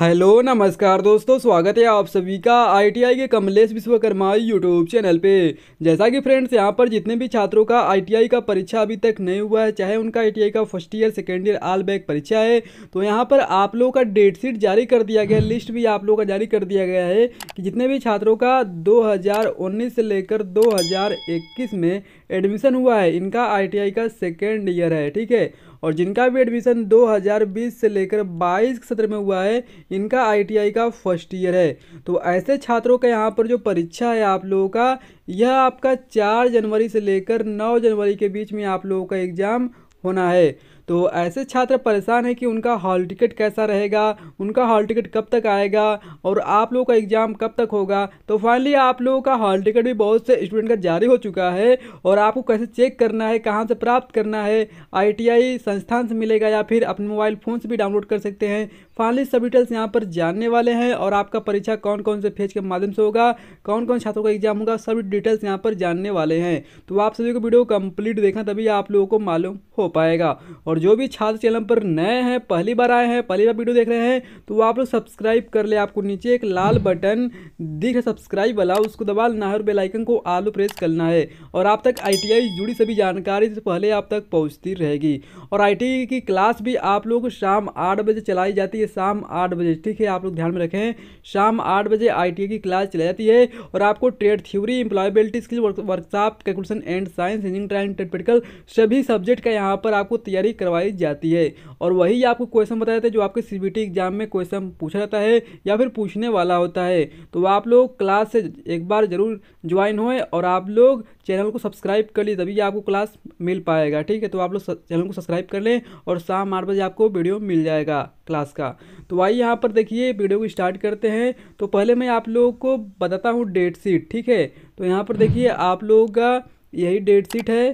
hello नमस्कार दोस्तों स्वागत है आप सभी का आईटीआई के कमलेश विश्वकर्मा यूट्यूब चैनल पे जैसा कि फ्रेंड्स यहां पर जितने भी छात्रों का आईटीआई का परीक्षा अभी तक नहीं हुआ है चाहे उनका आईटीआई का first year second year all back परीक्षा है तो यहां पर आप लोगों का डेट शीट जारी कर दिया गया लिस्ट भी आप लोगों का जारी कर दिया गया है कि जितने भी छात्रों का दो से लेकर दो में एडमिशन हुआ है इनका आई का सेकेंड ईयर है ठीक है और जिनका भी एडमिशन 2020 से लेकर 22 के सत्र में हुआ है इनका आईटीआई का फर्स्ट ईयर है तो ऐसे छात्रों का यहाँ पर जो परीक्षा है आप लोगों का यह आपका चार जनवरी से लेकर नौ जनवरी के बीच में आप लोगों का एग्ज़ाम होना है तो ऐसे छात्र परेशान हैं कि उनका हॉल टिकट कैसा रहेगा उनका हॉल टिकट कब तक आएगा और आप लोगों का एग्ज़ाम कब तक होगा तो फाइनली आप लोगों का हॉल टिकट भी बहुत से स्टूडेंट का जारी हो चुका है और आपको कैसे चेक करना है कहाँ से प्राप्त करना है आई संस्थान से मिलेगा या फिर अपने मोबाइल फ़ोन से भी डाउनलोड कर सकते हैं फाइनली सब डिटेल्स यहाँ पर जानने वाले हैं और आपका परीक्षा कौन कौन से फेज के माध्यम से होगा कौन कौन छात्रों का एग्जाम होगा सभी डिटेल्स यहाँ पर जानने वाले हैं तो आप सभी को वीडियो कंप्लीट देखना तभी आप लोगों को मालूम हो पाएगा और और जो भी छात्र चैनल पर नए हैं पहली बार आए हैं पहली बार वीडियो देख रहे हैं तो आप लोग सब्सक्राइब कर ले आपको नीचे एक लाल बटन दिख रहा सब्सक्राइब वाला उसको दबा लेना है और बेलाइकन को आलू प्रेस करना है और आप तक आई जुड़ी सभी जानकारी से पहले आप तक पहुँचती रहेगी और आई की क्लास भी आप लोग शाम आठ बजे चलाई जाती है शाम आठ बजे ठीक है आप लोग ध्यान में रखें शाम आठ बजे आई की क्लास चलाई जाती है और आपको trade theory employability skill workshop calculation and science engineering drawing trade practical सभी सब्जेक्ट का यहाँ पर आपको तैयारी कर करवाई जाती है और वही आपको क्वेश्चन बताया था जो आपके सी एग्ज़ाम में क्वेश्चन पूछा जाता है या फिर पूछने वाला होता है तो आप लोग क्लास से एक बार ज़रूर ज्वाइन होए और आप लोग चैनल को सब्सक्राइब कर लिए तभी आपको क्लास मिल पाएगा ठीक है तो आप लोग चैनल को सब्सक्राइब कर लें और शाम आठ बजे आपको वीडियो मिल जाएगा क्लास का तो आइए यहाँ पर देखिए वीडियो को स्टार्ट करते हैं तो पहले मैं आप लोगों को बताता हूँ डेट शीट ठीक है तो यहाँ पर देखिए आप लोगों का यही डेट शीट है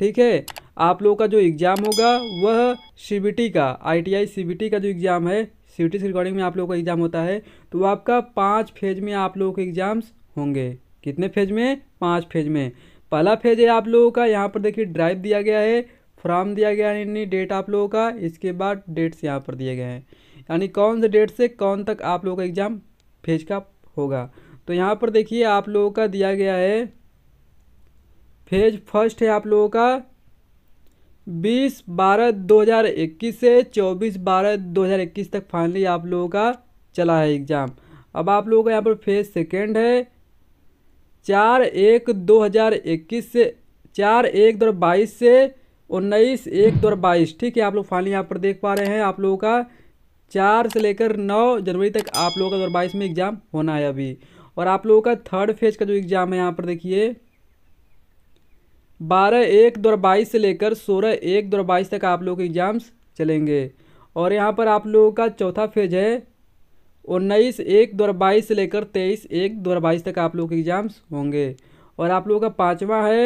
ठीक है आप लोगों का जो एग्ज़ाम होगा वह सी का आई टी का जो एग्ज़ाम है सी टी रिकॉर्डिंग में आप लोगों का एग्ज़ाम होता है तो आपका पाँच फेज में आप लोगों के एग्ज़ाम्स होंगे कितने फेज में पाँच फेज में पहला फेज है आप लोगों का यहाँ पर देखिए ड्राइव दिया गया है फ्राम दिया गया है यानी डेट आप लोगों का इसके बाद डेट्स यहाँ पर दिए गए हैं यानी कौन से डेट से कौन तक आप लोगों का एग्ज़ाम फेज का होगा तो यहाँ पर देखिए आप लोगों का दिया गया है फेज फर्स्ट है आप लोगों का बीस बारह दो हज़ार इक्कीस से चौबीस बारह दो हज़ार इक्कीस तक फाइनली आप लोगों का चला है एग्ज़ाम अब आप लोगों का यहाँ पर फेज सेकेंड है चार एक दो हज़ार इक्कीस से चार एक दो हज़ार बाईस से उन्नीस एक दो हज़ार बाईस ठीक है आप लोग फाइनली यहाँ पर देख पा रहे हैं आप लोगों का चार से लेकर नौ जनवरी तक आप लोगों का दो हज़ार बाईस में एग्ज़ाम होना है अभी और आप लोगों का थर्ड फेज का जो एग्ज़ाम है यहाँ पर देखिए बारह एक दो बाईस से लेकर सोलह एक दो बाईस तक आप लोगों के एग्ज़ाम्स चलेंगे और यहाँ पर आप लोगों का चौथा फेज है उन्नीस एक दो बाईस से लेकर तेईस एक दो बाईस तक आप लोगों के एग्ज़ाम्स होंगे और आप लोगों का पाँचवा है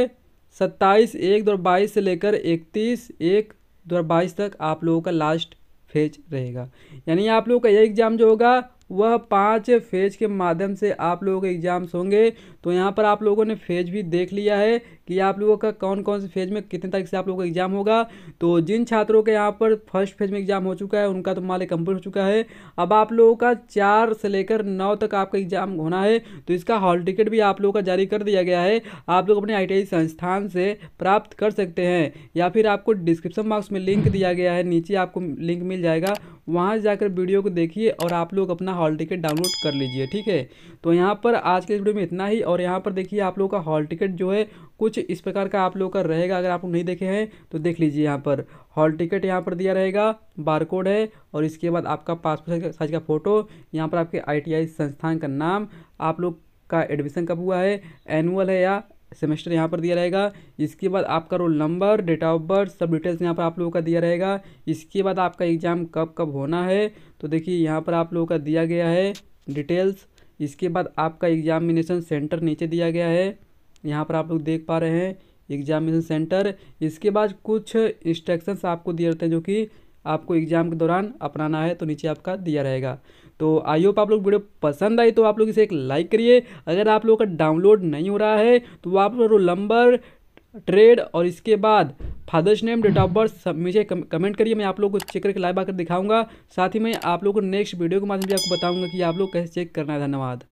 सत्ताईस एक दो बाईस से लेकर इकतीस एक दो बाईस तक आप लोगों का लास्ट फेज रहेगा यानी आप लोगों का यह एग्ज़ाम जो होगा वह पाँच फेज के माध्यम से आप लोगों के एग्ज़ाम्स होंगे तो यहाँ पर आप लोगों ने फेज भी देख लिया है कि आप लोगों का कौन कौन से फेज में कितने तारीख से आप लोगों का एग्ज़ाम होगा तो जिन छात्रों के यहाँ पर फर्स्ट फेज में एग्ज़ाम हो चुका है उनका तो माले कंप्लीट हो चुका है अब आप लोगों का चार से लेकर नौ तक आपका एग्ज़ाम होना है तो इसका हॉल टिकट भी आप लोगों का जारी कर दिया गया है आप लोग अपने आई संस्थान से प्राप्त कर सकते हैं या फिर आपको डिस्क्रिप्शन बॉक्स में लिंक दिया गया है नीचे आपको लिंक मिल जाएगा वहाँ जाकर वीडियो को देखिए और आप लोग अपना हॉल टिकट डाउनलोड कर लीजिए ठीक है तो यहाँ पर आज के वीडियो में इतना ही और यहाँ पर देखिए आप लोगों का हॉल टिकट जो है कुछ इस प्रकार का आप लोग का रहेगा अगर आप लोग नहीं देखे हैं तो देख लीजिए यहाँ पर हॉल टिकट यहाँ पर दिया रहेगा बारकोड है और इसके बाद आपका पासपोर्ट साइज का फ़ोटो यहाँ पर आपके आई संस्थान का नाम आप लोग का एडमिशन कब हुआ है एनुअल है या सेमेस्टर यहाँ पर दिया रहेगा इसके बाद आपका roll number date of birth सब डिटेल्स यहाँ पर आप लोगों का दिया रहेगा इसके बाद आपका एग्ज़ाम कब कब होना है तो देखिए यहाँ पर आप लोगों का दिया गया है डिटेल्स इसके बाद आपका एग्जामिनेशन सेंटर नीचे दिया गया है यहाँ पर आप लोग देख पा रहे हैं एग्जामिनेशन सेंटर इसके बाद कुछ इंस्ट्रक्शंस आपको दिए रहते हैं जो कि आपको एग्ज़ाम के दौरान अपनाना है तो नीचे आपका दिया रहेगा तो आई होप आप लोग वीडियो पसंद आई तो आप लोग इसे एक लाइक करिए अगर आप लोगों का डाउनलोड नहीं हो रहा है तो आप लोग नंबर ट्रेड और इसके बाद father's name date of birth मुझे कम, कमेंट करिए मैं आप लोग को चेक करके लाइव आकर दिखाऊंगा साथ ही मैं आप लोग को नेक्स्ट वीडियो के माध्यम से आपको बताऊंगा कि आप लोग कैसे चेक करना है धन्यवाद